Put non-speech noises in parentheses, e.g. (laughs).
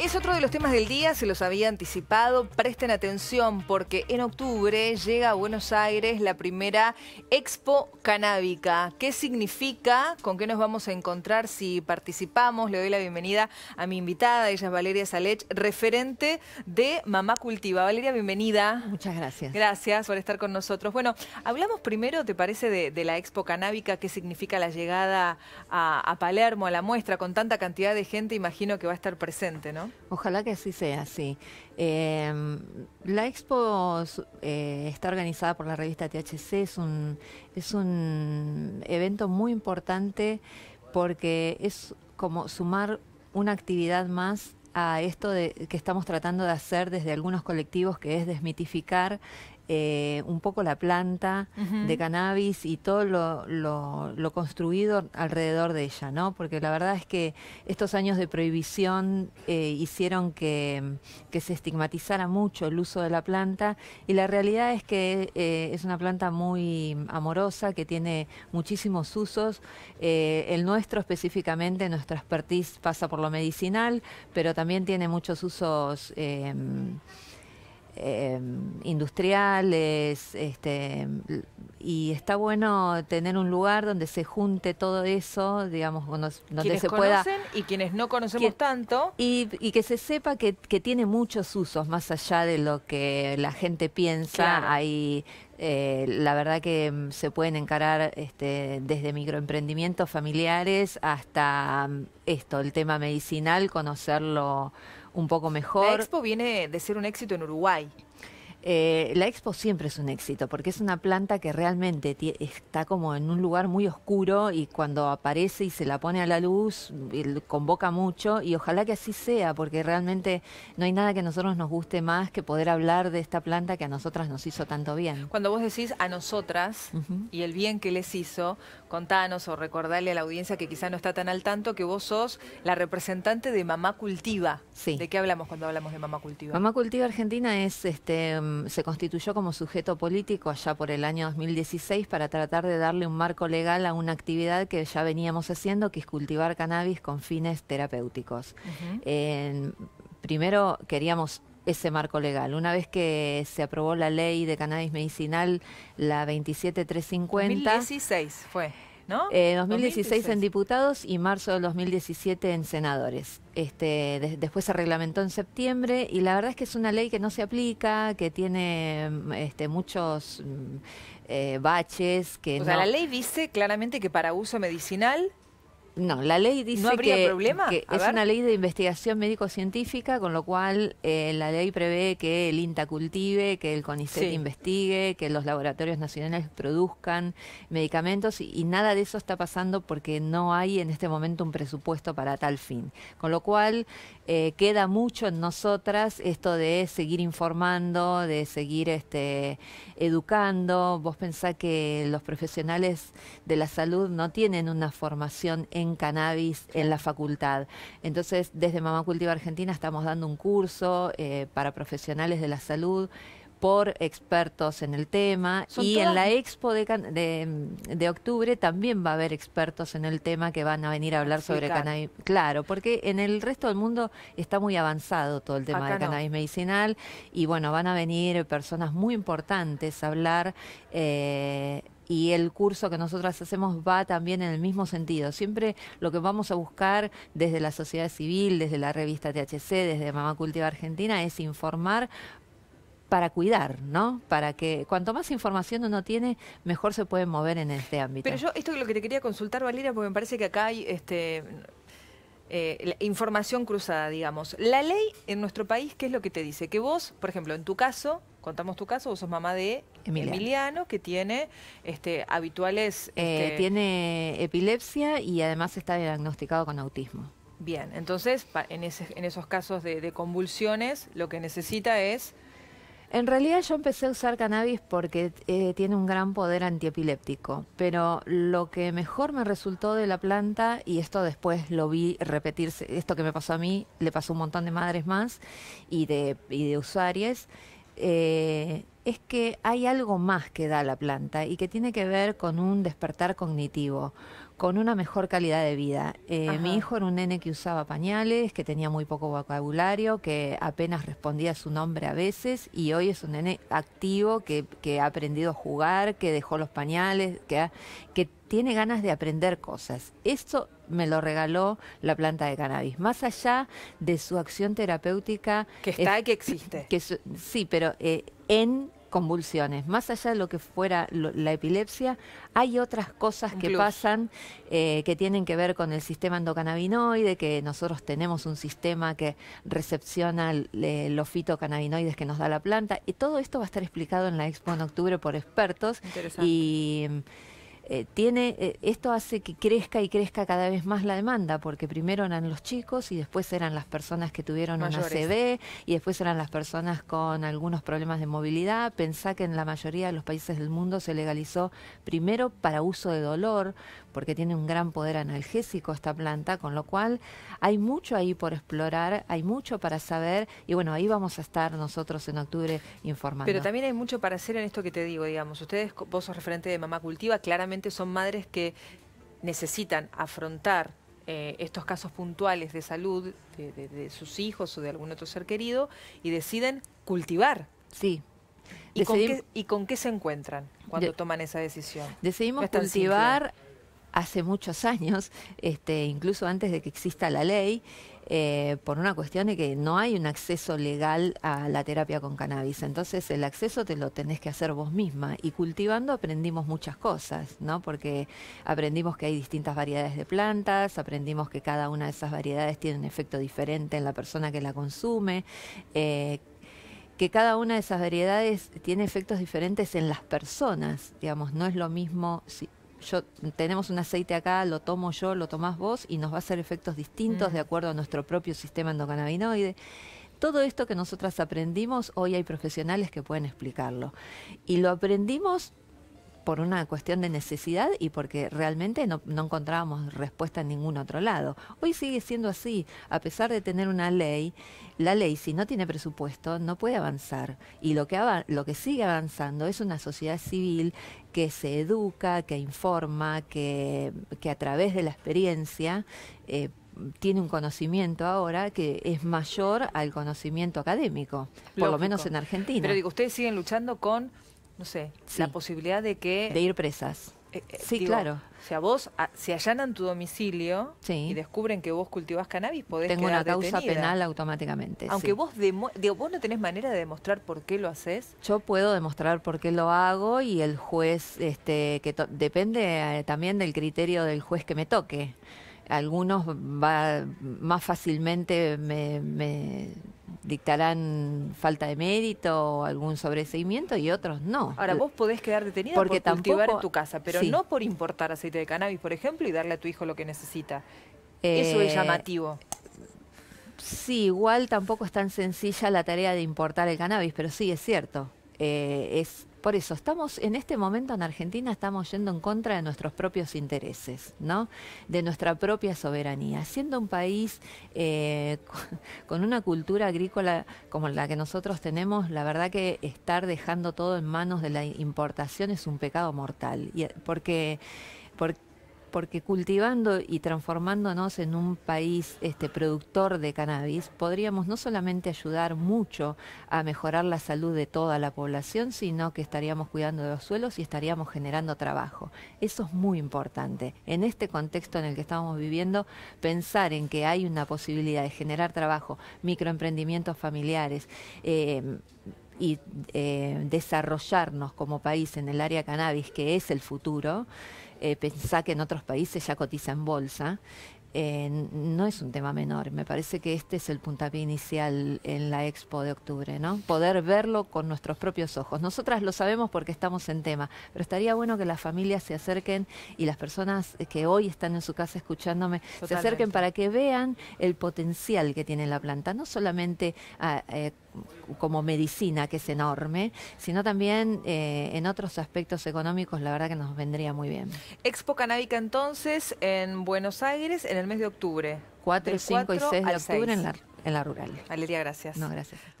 Es otro de los temas del día, se los había anticipado. Presten atención porque en octubre llega a Buenos Aires la primera Expo Canábica. ¿Qué significa? ¿Con qué nos vamos a encontrar si participamos? Le doy la bienvenida a mi invitada, ella es Valeria Salech, referente de Mamá Cultiva. Valeria, bienvenida. Muchas gracias. Gracias por estar con nosotros. Bueno, hablamos primero, ¿te parece, de, la Expo Canábica? ¿Qué significa la llegada a Palermo, a la muestra, con tanta cantidad de gente? Imagino que va a estar presente, ¿no? Ojalá que así sea, sí. Em, la expo eh, está organizada por la revista THC, es un, es un evento muy importante porque es como sumar una actividad más a esto de, que estamos tratando de hacer desde algunos colectivos, que es desmitificar eh, un poco la planta de cannabis y todo lo, construido alrededor de ella, ¿no? Porque la verdad es que estos años de prohibición eh, hicieron que, se estigmatizara mucho el uso de la planta y la realidad es que eh, es una planta muy amorosa que tiene muchísimos usos. el nuestro específicamente, nuestra expertise pasa por lo medicinal, pero también tiene muchos usos Em, industriales, este, y está bueno tener un lugar donde se junte todo eso, digamos, donde se pueda... Conocen y quienes no conocemos tanto. Y, que se sepa que, tiene muchos usos, más allá de lo que la gente piensa, hay eh, la verdad que mm, se pueden encarar este, desde microemprendimientos familiares hasta mm, esto, el tema medicinal, conocerlo un poco mejor. La Expo viene de ser un éxito en Uruguay. Eh, la expo siempre es un éxito porque es una planta que realmente está como en un lugar muy oscuro y cuando aparece y se la pone a la luz, convoca mucho y ojalá que así sea porque realmente no hay nada que a nosotros nos guste más que poder hablar de esta planta que a nosotras nos hizo tanto bien. Cuando vos decís a nosotras y el bien que les hizo, contanos o recordarle a la audiencia que quizá no está tan al tanto que vos sos la representante de Mamá Cultiva. Sí. ¿De qué hablamos cuando hablamos de Mamá Cultiva? Mamá Cultiva Argentina es este mm, Em, se constituyó como sujeto político allá por el año 2016 para tratar de darle un marco legal a una actividad que ya veníamos haciendo, que es cultivar cannabis con fines terapéuticos. primero queríamos ese marco legal. Una vez que se aprobó la ley de cannabis medicinal, la 27350... 2016 fue. ¿no? 2016, eh, en diputados y marzo de 2017 en senadores. Este, después se reglamentó en septiembre y la verdad es que es una ley que no se aplica, que tiene mm, este, muchos mm, eh, baches. Que o sea, la ley dice claramente que para uso medicinal no, la ley dice ¿No que, es una ley de investigación médico-científica, con lo cual eh, la ley prevé que el INTA cultive, que el CONICET investigue, que los laboratorios nacionales produzcan medicamentos y, nada de eso está pasando porque no hay en este momento un presupuesto para tal fin. Con lo cual eh, queda mucho en nosotras esto de seguir informando, de seguir este, educando. Vos pensás que los profesionales de la salud no tienen una formación en cannabis en la facultad. Entonces, desde Mamá Cultiva Argentina estamos dando un curso eh, para profesionales de la salud por expertos en el tema y en la expo de, de, octubre también va a haber expertos en el tema que van a venir a hablar sobre cannabis. Claro, porque en el resto del mundo está muy avanzado todo el tema de cannabis medicinal y bueno, van a venir personas muy importantes a hablar. Eh, y el curso que nosotras hacemos va también en el mismo sentido. Siempre lo que vamos a buscar desde la sociedad civil, desde la revista THC, desde Mamá Cultiva Argentina, es informar para cuidar, ¿no? Para que cuanto más información uno tiene, mejor se puede mover en este ámbito. Pero yo esto es lo que te quería consultar, Valeria, porque me parece que acá hay este eh, información cruzada, digamos. La ley en nuestro país, ¿qué es lo que te dice? Que vos, por ejemplo, en tu caso, contamos tu caso, vos sos mamá de Emiliano, que tiene este, habituales... Eh, este, tiene epilepsia y además está diagnosticado con autismo. Bien, entonces, en, esos casos de convulsiones, lo que necesita es en realidad yo empecé a usar cannabis porque eh, tiene un gran poder antiepiléptico, pero lo que mejor me resultó de la planta, y esto después lo vi repetirse, esto que me pasó a mí, le pasó a un montón de madres más y de, y de usuarias, eh, es que hay algo más que da la planta y que tiene que ver con un despertar cognitivo, con una mejor calidad de vida. Eh, mi hijo era un nene que usaba pañales, que tenía muy poco vocabulario, que apenas respondía su nombre a veces y hoy es un nene activo que, ha aprendido a jugar, que dejó los pañales, que, que tiene ganas de aprender cosas. Esto me lo regaló la planta de cannabis. Más allá de su acción terapéutica... Que está y que existe. (laughs) sí, pero eh, en convulsiones. Más allá de lo que fuera la epilepsia, hay otras cosas que pasan eh, que tienen que ver con el sistema endocannabinoide, que nosotros tenemos un sistema que recepciona eh, los fitocannabinoides que nos da la planta. Y todo esto va a estar explicado en la expo en octubre por expertos. Y, eh, tiene, eh, esto hace que crezca y crezca cada vez más la demanda, porque primero eran los chicos y después eran las personas que tuvieron un una y después eran las personas con algunos problemas de movilidad. Pensá que en la mayoría de los países del mundo se legalizó primero para uso de dolor, porque tiene un gran poder analgésico esta planta, con lo cual hay mucho ahí por explorar, hay mucho para saber y bueno, ahí vamos a estar nosotros en octubre informando. Pero también hay mucho para hacer en esto que te digo, digamos, ustedes, vos sos referente de Mamá Cultiva, claramente son madres que necesitan afrontar eh, estos casos puntuales de salud de, sus hijos o de algún otro ser querido y deciden cultivar. Sí, ¿Y, con qué, ¿Y, con qué, se encuentran cuando toman esa decisión? Decidimos cultivar ¿eh? hace muchos años, este, incluso antes de que exista la ley, eh, por una cuestión de que no hay un acceso legal a la terapia con cannabis. Entonces el acceso te lo tenés que hacer vos misma. Y cultivando aprendimos muchas cosas, ¿no? Porque aprendimos que hay distintas variedades de plantas, aprendimos que cada una de esas variedades tiene un efecto diferente en la persona que la consume. Eh, que cada una de esas variedades tiene efectos diferentes en las personas, digamos, no es lo mismo yo tenemos un aceite acá, lo tomo yo, lo tomás vos y nos va a hacer efectos distintos mm. de acuerdo a nuestro propio sistema endocannabinoide. Todo esto que nosotras aprendimos, hoy hay profesionales que pueden explicarlo. Y lo aprendimos por una cuestión de necesidad y porque realmente no, encontrábamos respuesta en ningún otro lado. Hoy sigue siendo así, a pesar de tener una ley, la ley si no tiene presupuesto no puede avanzar y lo que, lo que sigue avanzando es una sociedad civil que se educa, que informa, que, que a través de la experiencia eh, tiene un conocimiento ahora que es mayor al conocimiento académico, por lo menos en Argentina. Pero digo, ustedes siguen luchando con no sé, la posibilidad de que... De ir presas. Eh, eh, sí, claro. O sea, vos, ah, si allanan tu domicilio y descubren que vos cultivás cannabis, podés Tengo una causa penal automáticamente. Aunque vos, vos no tenés manera de demostrar por qué lo haces. Yo puedo demostrar por qué lo hago y el juez, este, que depende eh, también del criterio del juez que me toque. Algunos va, más fácilmente me, me dictarán falta de mérito o algún sobreseimiento y otros no. Ahora, vos podés quedar detenida por cultivar en tu casa, pero no por importar aceite de cannabis, por ejemplo, y darle a tu hijo lo que necesita. Eso es eh, llamativo. Sí, igual tampoco es tan sencilla la tarea de importar el cannabis, pero sí es cierto. Eh, es por eso, estamos en este momento en Argentina estamos yendo en contra de nuestros propios intereses, ¿no? De nuestra propia soberanía, siendo un país eh, (laughs) con una cultura agrícola como la que nosotros tenemos, la verdad que estar dejando todo en manos de la importación es un pecado mortal, y, eh, porque porque porque cultivando y transformándonos en un país este, productor de cannabis, podríamos no solamente ayudar mucho a mejorar la salud de toda la población, sino que estaríamos cuidando de los suelos y estaríamos generando trabajo. Eso es muy importante. En este contexto en el que estamos viviendo, pensar en que hay una posibilidad de generar trabajo, microemprendimientos familiares, eh, y eh, desarrollarnos como país en el área cannabis, que es el futuro, eh, pensá que en otros países ya cotiza en bolsa. Eh, no es un tema menor. Me parece que este es el puntapié inicial en la expo de octubre, ¿no? Poder verlo con nuestros propios ojos. Nosotras lo sabemos porque estamos en tema, pero estaría bueno que las familias se acerquen y las personas que hoy están en su casa escuchándome se acerquen para que vean el potencial que tiene la planta, no solamente ah, eh, como medicina, que es enorme, sino también eh, en otros aspectos económicos, la verdad que nos vendría muy bien. Expo Canábica entonces en Buenos Aires, en el mes de octubre. 4, 5 y 6 de octubre En, la, en la rural. Valeria, gracias. No, gracias